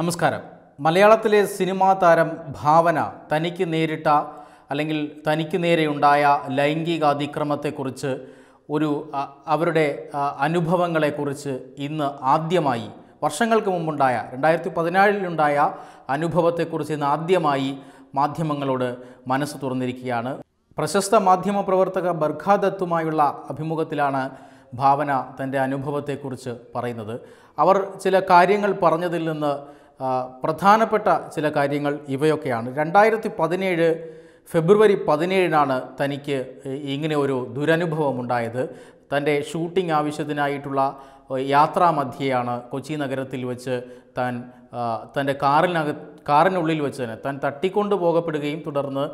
നമസ്കാരം മലയാളത്തിലെ സിനിമാ താരം ഭാവന തനിക്ക് നേരിട്ട അല്ലെങ്കിൽ തനിക്ക് നേരെയുണ്ടായ ലൈംഗിക അതിക്രമത്തെക്കുറിച്ച് ഒരു അവരുടെ അനുഭവങ്ങളെക്കുറിച്ച് ഇന്ന് ആദ്യമായി വർഷങ്ങൾക്ക് മുമ്പുണ്ടായ രണ്ടായിരത്തി പതിനാലിലുണ്ടായ അനുഭവത്തെക്കുറിച്ച് ഇന്ന് ആദ്യമായി മാധ്യമങ്ങളോട് മനസ്സ് തുറന്നിരിക്കുകയാണ് പ്രശസ്ത മാധ്യമ പ്രവർത്തക ബർഖാദത്തുമായുള്ള അഭിമുഖത്തിലാണ് ഭാവന തൻ്റെ അനുഭവത്തെക്കുറിച്ച് പറയുന്നത് അവർ ചില കാര്യങ്ങൾ പറഞ്ഞതിൽ നിന്ന് പ്രധാനപ്പെട്ട ചില കാര്യങ്ങൾ ഇവയൊക്കെയാണ് രണ്ടായിരത്തി പതിനേഴ് ഫെബ്രുവരി പതിനേഴിനാണ് തനിക്ക് ഇങ്ങനെ ഒരു ദുരനുഭവം ഉണ്ടായത് തൻ്റെ ഷൂട്ടിംഗ് ആവശ്യത്തിനായിട്ടുള്ള മധ്യയാണ് കൊച്ചി നഗരത്തിൽ വെച്ച് താൻ തൻ്റെ കാറിനക കാറിനുള്ളിൽ വെച്ച് തന്നെ താൻ തട്ടിക്കൊണ്ടു പോകപ്പെടുകയും തുടർന്ന്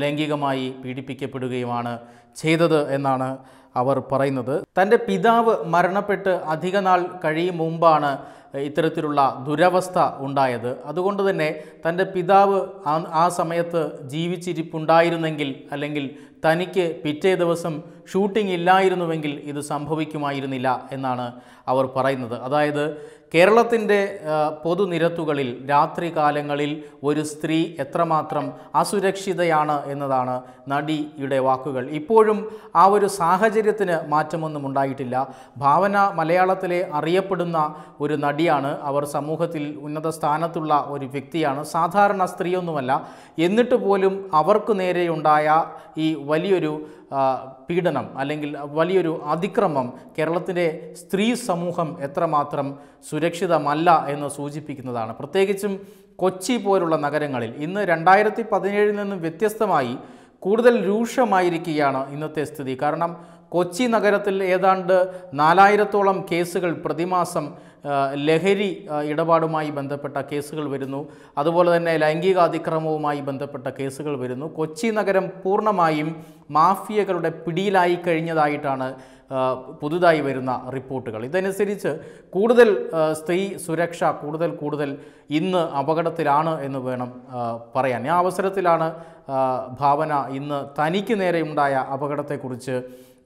ലൈംഗികമായി പീഡിപ്പിക്കപ്പെടുകയുമാണ് ചെയ്തത് എന്നാണ് അവർ പറയുന്നത് തൻ്റെ പിതാവ് മരണപ്പെട്ട് അധികനാൾ കഴിയും മുമ്പാണ് ഇത്തരത്തിലുള്ള ദുരവസ്ഥ ഉണ്ടായത് അതുകൊണ്ട് തന്നെ തൻ്റെ പിതാവ് ആ സമയത്ത് ജീവിച്ചിരിപ്പുണ്ടായിരുന്നെങ്കിൽ അല്ലെങ്കിൽ തനിക്ക് പിറ്റേ ദിവസം ഷൂട്ടിംഗ് ഇല്ലായിരുന്നുവെങ്കിൽ ഇത് സംഭവിക്കുമായിരുന്നില്ല എന്നാണ് അവർ പറയുന്നത് അതായത് കേരളത്തിൻ്റെ പൊതുനിരത്തുകളിൽ രാത്രികാലങ്ങളിൽ ഒരു സ്ത്രീ എത്രമാത്രം അസുരക്ഷിതയാണ് എന്നതാണ് നടിയുടെ വാക്കുകൾ ഇപ്പോഴും ആ ഒരു സാഹചര്യത്തിന് മാറ്റമൊന്നും ഉണ്ടായിട്ടില്ല ഭാവന മലയാളത്തിലെ അറിയപ്പെടുന്ന ഒരു നടിയാണ് അവർ സമൂഹത്തിൽ ഉന്നത സ്ഥാനത്തുള്ള ഒരു വ്യക്തിയാണ് സാധാരണ സ്ത്രീയൊന്നുമല്ല എന്നിട്ട് പോലും അവർക്ക് നേരെയുണ്ടായ ഈ വലിയൊരു പീഡനം അല്ലെങ്കിൽ വലിയൊരു അതിക്രമം കേരളത്തിൻ്റെ സ്ത്രീ സമൂഹം എത്രമാത്രം സുരക്ഷിതമല്ല എന്ന് സൂചിപ്പിക്കുന്നതാണ് പ്രത്യേകിച്ചും കൊച്ചി പോലുള്ള നഗരങ്ങളിൽ ഇന്ന് രണ്ടായിരത്തി പതിനേഴിൽ നിന്നും വ്യത്യസ്തമായി കൂടുതൽ രൂക്ഷമായിരിക്കുകയാണ് ഇന്നത്തെ സ്ഥിതി കാരണം കൊച്ചി നഗരത്തിൽ ഏതാണ്ട് നാലായിരത്തോളം കേസുകൾ പ്രതിമാസം ലഹരി ഇടപാടുമായി ബന്ധപ്പെട്ട കേസുകൾ വരുന്നു അതുപോലെ തന്നെ ലൈംഗിക അതിക്രമവുമായി ബന്ധപ്പെട്ട കേസുകൾ വരുന്നു കൊച്ചി നഗരം പൂർണ്ണമായും മാഫിയകളുടെ പിടിയിലായി കഴിഞ്ഞതായിട്ടാണ് പുതുതായി വരുന്ന റിപ്പോർട്ടുകൾ ഇതനുസരിച്ച് കൂടുതൽ സ്ത്രീ സുരക്ഷ കൂടുതൽ കൂടുതൽ ഇന്ന് അപകടത്തിലാണ് എന്ന് വേണം പറയാൻ ആ അവസരത്തിലാണ് ഭാവന ഇന്ന് തനിക്ക് നേരെയുണ്ടായ അപകടത്തെക്കുറിച്ച്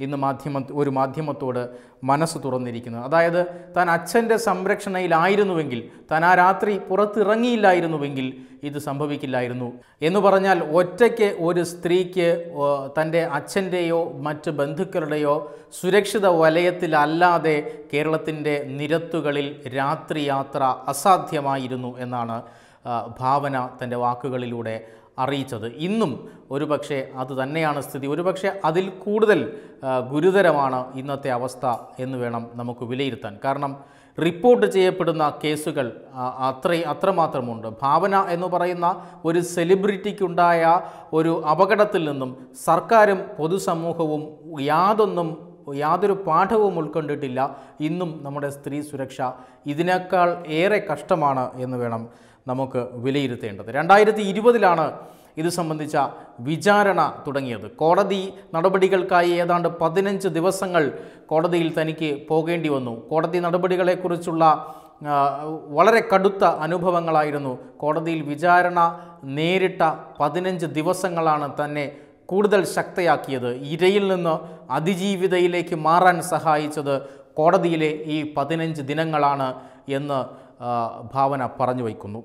ഇന്ന് മാധ്യമ ഒരു മാധ്യമത്തോട് മനസ്സ് തുറന്നിരിക്കുന്നത് അതായത് താൻ അച്ഛൻ്റെ സംരക്ഷണയിലായിരുന്നുവെങ്കിൽ താൻ ആ രാത്രി പുറത്തിറങ്ങിയില്ലായിരുന്നുവെങ്കിൽ ഇത് സംഭവിക്കില്ലായിരുന്നു എന്ന് പറഞ്ഞാൽ ഒറ്റയ്ക്ക് ഒരു സ്ത്രീക്ക് തൻ്റെ അച്ഛൻ്റെയോ മറ്റ് ബന്ധുക്കളുടെയോ സുരക്ഷിത വലയത്തിലല്ലാതെ കേരളത്തിൻ്റെ നിരത്തുകളിൽ രാത്രി യാത്ര അസാധ്യമായിരുന്നു എന്നാണ് ഭാവന തൻ്റെ വാക്കുകളിലൂടെ അറിയിച്ചത് ഇന്നും ഒരു പക്ഷേ അത് തന്നെയാണ് സ്ഥിതി ഒരുപക്ഷെ അതിൽ കൂടുതൽ ഗുരുതരമാണ് ഇന്നത്തെ അവസ്ഥ എന്ന് വേണം നമുക്ക് വിലയിരുത്താൻ കാരണം റിപ്പോർട്ട് ചെയ്യപ്പെടുന്ന കേസുകൾ അത്ര അത്രമാത്രമുണ്ട് ഭാവന എന്ന് പറയുന്ന ഒരു സെലിബ്രിറ്റിക്കുണ്ടായ ഒരു അപകടത്തിൽ നിന്നും സർക്കാരും പൊതുസമൂഹവും യാതൊന്നും യാതൊരു പാഠവും ഉൾക്കൊണ്ടിട്ടില്ല ഇന്നും നമ്മുടെ സ്ത്രീ സുരക്ഷ ഇതിനേക്കാൾ ഏറെ കഷ്ടമാണ് എന്ന് വേണം നമുക്ക് വിലയിരുത്തേണ്ടത് രണ്ടായിരത്തി ഇരുപതിലാണ് ഇത് സംബന്ധിച്ച വിചാരണ തുടങ്ങിയത് കോടതി നടപടികൾക്കായി ഏതാണ്ട് പതിനഞ്ച് ദിവസങ്ങൾ കോടതിയിൽ തനിക്ക് പോകേണ്ടി വന്നു കോടതി നടപടികളെക്കുറിച്ചുള്ള വളരെ കടുത്ത അനുഭവങ്ങളായിരുന്നു കോടതിയിൽ വിചാരണ നേരിട്ട പതിനഞ്ച് ദിവസങ്ങളാണ് തന്നെ കൂടുതൽ ശക്തയാക്കിയത് ഇരയിൽ നിന്ന് അതിജീവിതയിലേക്ക് മാറാൻ സഹായിച്ചത് കോടതിയിലെ ഈ പതിനഞ്ച് ദിനങ്ങളാണ് എന്ന് ഭാവന പറഞ്ഞു വയ്ക്കുന്നു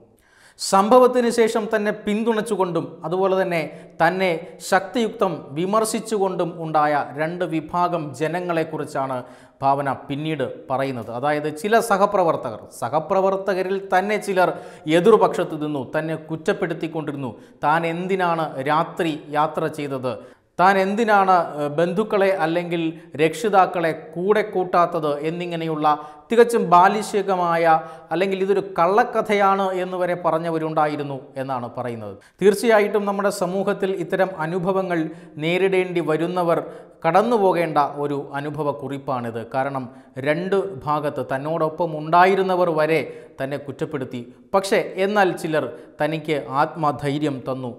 സംഭവത്തിന് ശേഷം തന്നെ പിന്തുണച്ചുകൊണ്ടും അതുപോലെ തന്നെ തന്നെ ശക്തിയുക്തം വിമർശിച്ചുകൊണ്ടും ഉണ്ടായ രണ്ട് വിഭാഗം ജനങ്ങളെക്കുറിച്ചാണ് ഭാവന പിന്നീട് പറയുന്നത് അതായത് ചില സഹപ്രവർത്തകർ സഹപ്രവർത്തകരിൽ തന്നെ ചിലർ എതിർപക്ഷത്ത് നിന്നു തന്നെ കുറ്റപ്പെടുത്തിക്കൊണ്ടിരുന്നു താൻ എന്തിനാണ് രാത്രി യാത്ര ചെയ്തത് താൻ എന്തിനാണ് ബന്ധുക്കളെ അല്ലെങ്കിൽ രക്ഷിതാക്കളെ കൂടെ കൂട്ടാത്തത് എന്നിങ്ങനെയുള്ള തികച്ചും ബാലിശികമായ അല്ലെങ്കിൽ ഇതൊരു കള്ളക്കഥയാണ് എന്ന് വരെ പറഞ്ഞവരുണ്ടായിരുന്നു എന്നാണ് പറയുന്നത് തീർച്ചയായിട്ടും നമ്മുടെ സമൂഹത്തിൽ ഇത്തരം അനുഭവങ്ങൾ നേരിടേണ്ടി വരുന്നവർ കടന്നു പോകേണ്ട ഒരു അനുഭവ കുറിപ്പാണിത് കാരണം രണ്ട് ഭാഗത്ത് തന്നോടൊപ്പം ഉണ്ടായിരുന്നവർ വരെ തന്നെ കുറ്റപ്പെടുത്തി പക്ഷേ എന്നാൽ ചിലർ തനിക്ക് ആത്മധൈര്യം തന്നു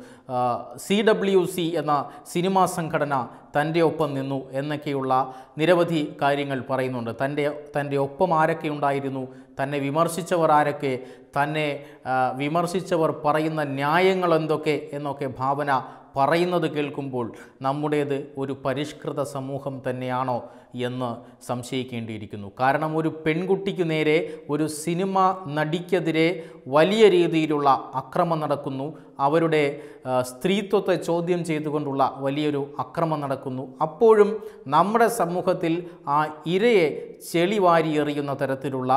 സി ഡബ്ല്യു സി എന്ന സിനിമാ സംഘടന തൻ്റെ ഒപ്പം നിന്നു എന്നൊക്കെയുള്ള നിരവധി കാര്യങ്ങൾ പറയുന്നുണ്ട് തൻ്റെ തൻ്റെ ഒപ്പം ആരൊക്കെ ഉണ്ടായിരുന്നു തന്നെ വിമർശിച്ചവർ ആരൊക്കെ തന്നെ വിമർശിച്ചവർ പറയുന്ന ന്യായങ്ങൾ എന്തൊക്കെ എന്നൊക്കെ ഭാവന പറയുന്നത് കേൾക്കുമ്പോൾ നമ്മുടേത് ഒരു പരിഷ്കൃത സമൂഹം തന്നെയാണോ എന്ന് സംശയിക്കേണ്ടിയിരിക്കുന്നു കാരണം ഒരു പെൺകുട്ടിക്ക് നേരെ ഒരു സിനിമ നടിക്കെതിരെ വലിയ രീതിയിലുള്ള അക്രമം നടക്കുന്നു അവരുടെ സ്ത്രീത്വത്തെ ചോദ്യം ചെയ്തുകൊണ്ടുള്ള വലിയൊരു അക്രമം നടക്കുന്നു അപ്പോഴും നമ്മുടെ സമൂഹത്തിൽ ആ ഇരയെ ചെളിവാരിയെറിയുന്ന തരത്തിലുള്ള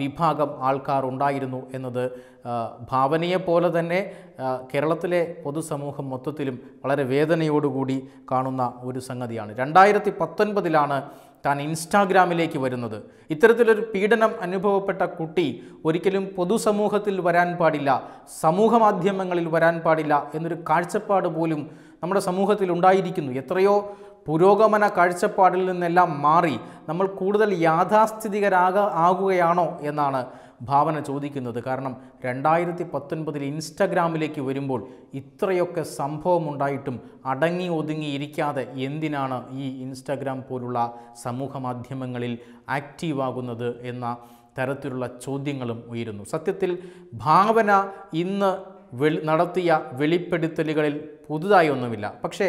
വിഭാഗം ആൾക്കാർ ഉണ്ടായിരുന്നു എന്നത് ഭാവനയെപ്പോലെ തന്നെ കേരളത്തിലെ പൊതുസമൂഹം മൊത്തത്തിലും വളരെ വേദനയോടുകൂടി കാണുന്ന ഒരു സംഗതിയാണ് രണ്ടായിരത്തി പത്തൊൻപതിലാണ് താൻ ഇൻസ്റ്റാഗ്രാമിലേക്ക് വരുന്നത് ഇത്തരത്തിലൊരു പീഡനം അനുഭവപ്പെട്ട കുട്ടി ഒരിക്കലും പൊതുസമൂഹത്തിൽ വരാൻ പാടില്ല സമൂഹമാധ്യമങ്ങളിൽ വരാൻ പാടില്ല എന്നൊരു കാഴ്ചപ്പാട് പോലും നമ്മുടെ സമൂഹത്തിൽ ഉണ്ടായിരിക്കുന്നു എത്രയോ പുരോഗമന കാഴ്ചപ്പാടിൽ നിന്നെല്ലാം മാറി നമ്മൾ കൂടുതൽ യാഥാസ്ഥിതികരാക ആകുകയാണോ എന്നാണ് ഭാവന ചോദിക്കുന്നത് കാരണം രണ്ടായിരത്തി പത്തൊൻപതിൽ ഇൻസ്റ്റഗ്രാമിലേക്ക് വരുമ്പോൾ ഇത്രയൊക്കെ സംഭവമുണ്ടായിട്ടും അടങ്ങി ഒതുങ്ങിയിരിക്കാതെ എന്തിനാണ് ഈ ഇൻസ്റ്റഗ്രാം പോലുള്ള സമൂഹ മാധ്യമങ്ങളിൽ ആക്റ്റീവാകുന്നത് എന്ന തരത്തിലുള്ള ചോദ്യങ്ങളും ഉയരുന്നു സത്യത്തിൽ ഭാവന ഇന്ന് നടത്തിയ വെളിപ്പെടുത്തലുകളിൽ പുതുതായി ഒന്നുമില്ല പക്ഷേ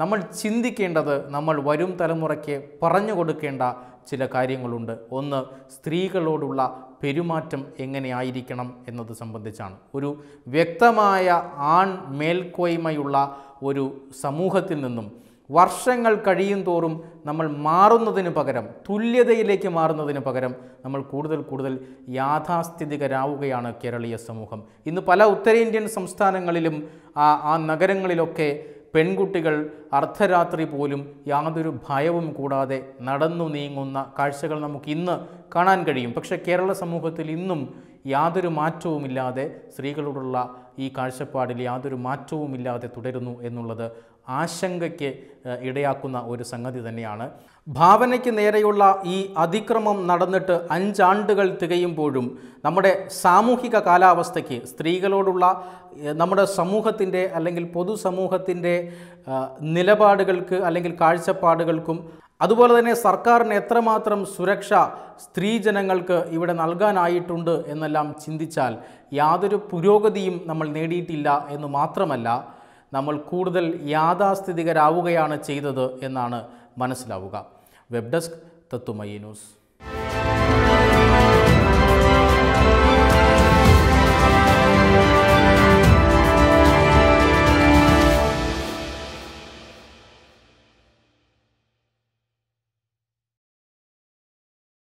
നമ്മൾ ചിന്തിക്കേണ്ടത് നമ്മൾ വരും തലമുറയ്ക്ക് പറഞ്ഞു കൊടുക്കേണ്ട ചില കാര്യങ്ങളുണ്ട് ഒന്ന് സ്ത്രീകളോടുള്ള പെരുമാറ്റം എങ്ങനെയായിരിക്കണം എന്നത് സംബന്ധിച്ചാണ് ഒരു വ്യക്തമായ ആൺ മേൽക്കോയ്മയുള്ള ഒരു സമൂഹത്തിൽ നിന്നും വർഷങ്ങൾ കഴിയും തോറും നമ്മൾ മാറുന്നതിന് പകരം തുല്യതയിലേക്ക് മാറുന്നതിന് പകരം നമ്മൾ കൂടുതൽ കൂടുതൽ യാഥാസ്ഥിതികരാവുകയാണ് കേരളീയ സമൂഹം ഇന്ന് പല ഉത്തരേന്ത്യൻ സംസ്ഥാനങ്ങളിലും ആ ആ നഗരങ്ങളിലൊക്കെ പെൺകുട്ടികൾ അർദ്ധരാത്രി പോലും യാതൊരു ഭയവും കൂടാതെ നടന്നു നീങ്ങുന്ന കാഴ്ചകൾ നമുക്ക് ഇന്ന് കാണാൻ കഴിയും പക്ഷേ കേരള സമൂഹത്തിൽ ഇന്നും യാതൊരു മാറ്റവുമില്ലാതെ സ്ത്രീകളോടുള്ള ഈ കാഴ്ചപ്പാടിൽ യാതൊരു മാറ്റവുമില്ലാതെ തുടരുന്നു എന്നുള്ളത് ആശങ്കയ്ക്ക് ഇടയാക്കുന്ന ഒരു സംഗതി തന്നെയാണ് ഭാവനയ്ക്ക് നേരെയുള്ള ഈ അതിക്രമം നടന്നിട്ട് അഞ്ചാണ്ടുകൾ തികയുമ്പോഴും നമ്മുടെ സാമൂഹിക കാലാവസ്ഥയ്ക്ക് സ്ത്രീകളോടുള്ള നമ്മുടെ സമൂഹത്തിൻ്റെ അല്ലെങ്കിൽ പൊതുസമൂഹത്തിൻ്റെ നിലപാടുകൾക്ക് അല്ലെങ്കിൽ കാഴ്ചപ്പാടുകൾക്കും അതുപോലെ തന്നെ സർക്കാരിന് എത്രമാത്രം സുരക്ഷ സ്ത്രീജനങ്ങൾക്ക് ഇവിടെ നൽകാനായിട്ടുണ്ട് എന്നെല്ലാം ചിന്തിച്ചാൽ യാതൊരു പുരോഗതിയും നമ്മൾ നേടിയിട്ടില്ല എന്ന് മാത്രമല്ല നമ്മൾ കൂടുതൽ യാഥാസ്ഥിതികരാവുകയാണ് ചെയ്തത് എന്നാണ് മനസ്സിലാവുക വെബ് ഡെസ്ക് തത്തുമയി ന്യൂസ്